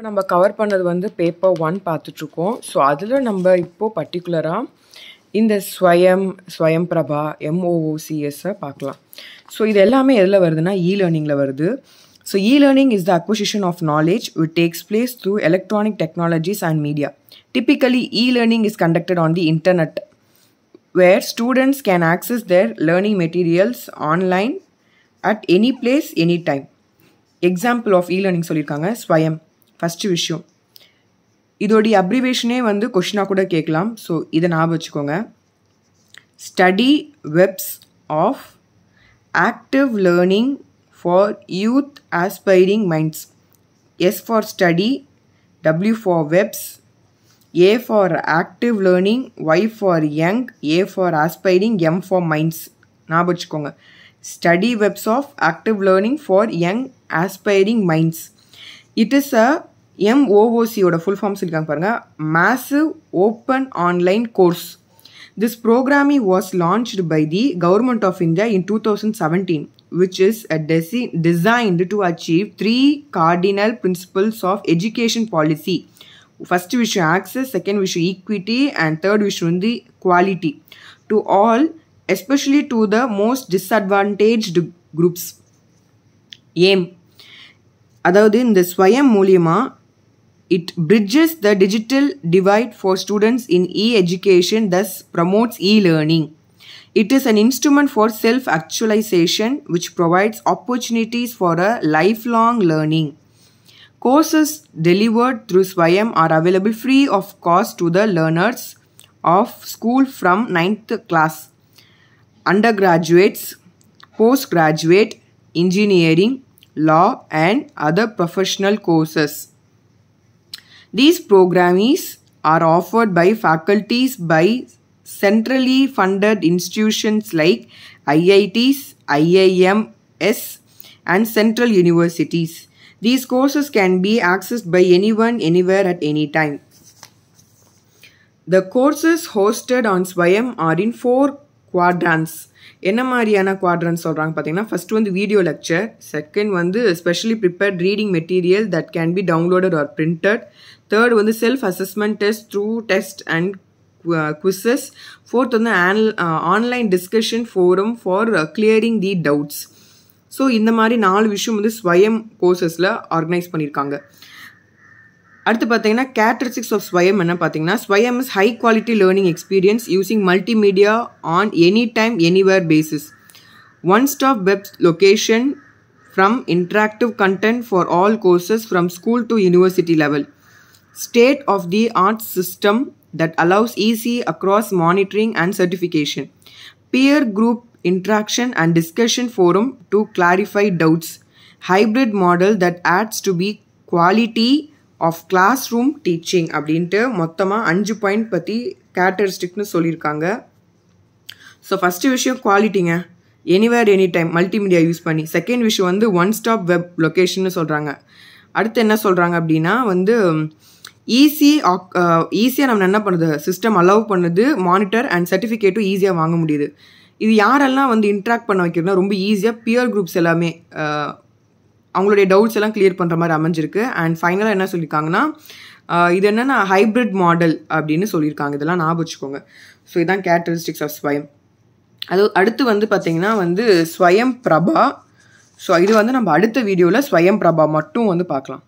இப்போ நம்ம கவர் பண்ணது வந்து பேப்பர் ஒன் பார்த்துட்ருக்கோம் ஸோ அதில் நம்ம இப்போது பர்டிகுலராக இந்த ஸ்வயம் ஸ்வயம் பிரபா எம்ஓஓசிஎஸ்ஸை பார்க்கலாம் ஸோ இது எல்லாமே எதில் வருதுன்னா இ லேர்னிங்கில் வருது so e learning is the acquisition of knowledge which takes place through electronic technologies and media typically e learning is conducted on the internet where students can access their learning materials online at any place any time example of e learning சொல்லியிருக்காங்க Swayam first விஷயம் இதோடைய அப்ரிவேஷனே வந்து கொஷினாக கூட கேட்கலாம் so இதை ஞாபகம் வச்சுக்கோங்க study webs of active learning for youth aspiring minds S for study W for webs A for active learning Y for young A for aspiring M for minds ஞாபகம் வச்சுக்கோங்க study webs of active learning for young aspiring minds It is a MOOC, எம்ஓஓசியோட full forms இருக்காங்க பாருங்கள் massive open online course this programming was launched by the government of India in two which is a desi- designed to achieve three cardinal principles of education policy. First issue access, second issue equity, and third issue the quality to all, especially to the most disadvantaged groups. Aim அதாவது the ஸ்வயம் மூலியமாக it bridges the digital divide for students in e-education, thus promotes e-learning. It It is an instrument for self actualization which provides opportunities for a lifelong learning. Courses delivered through Swayam are available free of cost to the learners of school from 9th class, undergraduates, postgraduate, engineering, law and other professional courses. These programs are offered by faculties by centrally funded institutions like IITs, IIMS and central universities. These courses can be accessed by anyone, anywhere at any time. The courses hosted on Swayam are in four குவாட்ரான்ஸ் என்ன மாதிரியான quatrains சொல்கிறாங்க பார்த்தீங்கன்னா first வந்து video lecture second வந்து specially prepared reading material that can be downloaded or printed third வந்து self assessment test through test and quizzes fourth வந்து on online discussion forum for clearing the doubts so இந்த மாதிரி நாலு விஷயம் வந்து ஸ்வயம் கோர்சஸில் organise பண்ணியிருக்காங்க அடுத்து பார்த்தீங்கன்னா கேரக்டரிஸ்டிக்ஸ் ஆஃப் ஸ்வயம் என்ன பார்த்தீங்கன்னா Swayam is high quality learning experience using multimedia on any time anywhere basis one stop web location from interactive content for all courses from school to university level state of the art system that allows easy across monitoring and certification. Peer group interaction and discussion forum to clarify doubts. Hybrid model that adds to be quality of classroom teaching அப்படின்ட்டு மொத்தமாக அஞ்சு point பற்றி கேரக்டரிஸ்டிக்னு சொல்லியிருக்காங்க so first விஷயம் குவாலிட்டிங்க anywhere any time multimedia use பண்ணி second விஷயம் வந்து ஒன் ஸ்டாப் வெப் லொக்கேஷன்னு சொல்கிறாங்க அடுத்து என்ன சொல்கிறாங்க அப்படின்னா வந்து ஈஸி ஈஸியாக uh, நம்ம என்ன பண்ணுது சிஸ்டம் அலோவ் பண்ணுது மானிட்டர் அண்ட் சர்டிஃபிகேட்டும் ஈஸியாக வாங்க முடியுது இது யாரெல்லாம் வந்து இன்ட்ராக்ட் பண்ண வைக்கிறதுனா ரொம்ப ஈஸியாக பியர் குரூப்ஸ் எல்லாமே uh, அவங்களுடைய டவுட்ஸ் எல்லாம் கிளியர் பண்ணுற மாதிரி அமைஞ்சிருக்கு அண்ட் ஃபைனலாக என்ன சொல்லியிருக்காங்கன்னா இது என்னென்னா ஹைப்ரிட் மாடல் அப்படின்னு சொல்லியிருக்காங்க இதெல்லாம் ஞாபகம் வச்சுக்கோங்க ஸோ இதுதான் கேரக்டரிஸ்டிக்ஸ் ஆஃப் ஸ்வயம் அது அடுத்து வந்து பார்த்திங்கன்னா வந்து ஸ்வயம் பிரபா ஸோ இது வந்து நம்ம அடுத்த வீடியோவில் ஸ்வயம் பிரபா மட்டும் வந்து பார்க்கலாம்